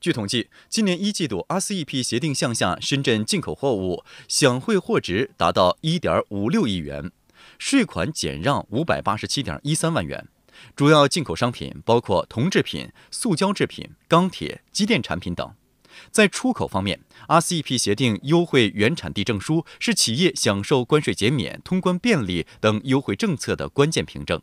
据统计，今年一季度 RCEP 协定项下深圳进口货物享惠货值达到1.56亿元，税款减让587.13万元。主要进口商品包括铜制品、塑胶制品、钢铁、机电产品等。在出口方面，RCEP 协定优惠原产地证书是企业享受关税减免、通关便利等优惠政策的关键凭证。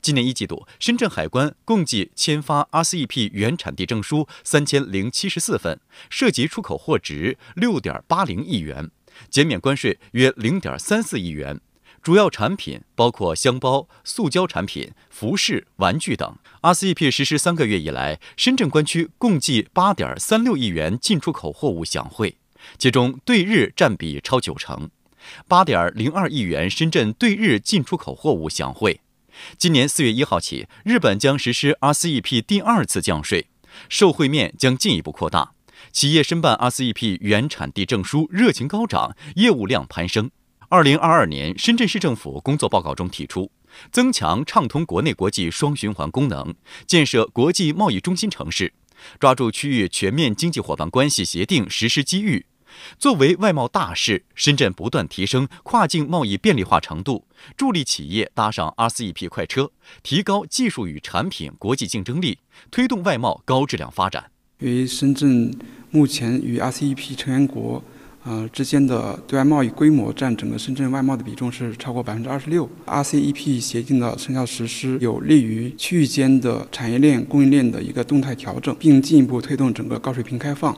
今年一季度，深圳海关共计签发 RCEP 原产地证书三千零七十四份，涉及出口货值六点八零亿元，减免关税约零点三四亿元。主要产品包括箱包、塑胶产品、服饰、玩具等。RCEP 实施三个月以来，深圳关区共计八点三六亿元进出口货物享惠，其中对日占比超九成，八点零二亿元深圳对日进出口货物享惠。今年四月一号起，日本将实施 RCEP 第二次降税，受惠面将进一步扩大。企业申办 RCEP 原产地证书热情高涨，业务量攀升。二零二二年深圳市政府工作报告中提出，增强畅通国内国际双循环功能，建设国际贸易中心城市，抓住区域全面经济伙伴关系协定实施机遇。作为外贸大市，深圳不断提升跨境贸易便利化程度，助力企业搭上 RCEP 快车，提高技术与产品国际竞争力，推动外贸高质量发展。因为深圳目前与 RCEP 成员国呃之间的对外贸易规模占整个深圳外贸的比重是超过百分之二十六。RCEP 协定的生效实施，有利于区域间的产业链、供应链的一个动态调整，并进一步推动整个高水平开放。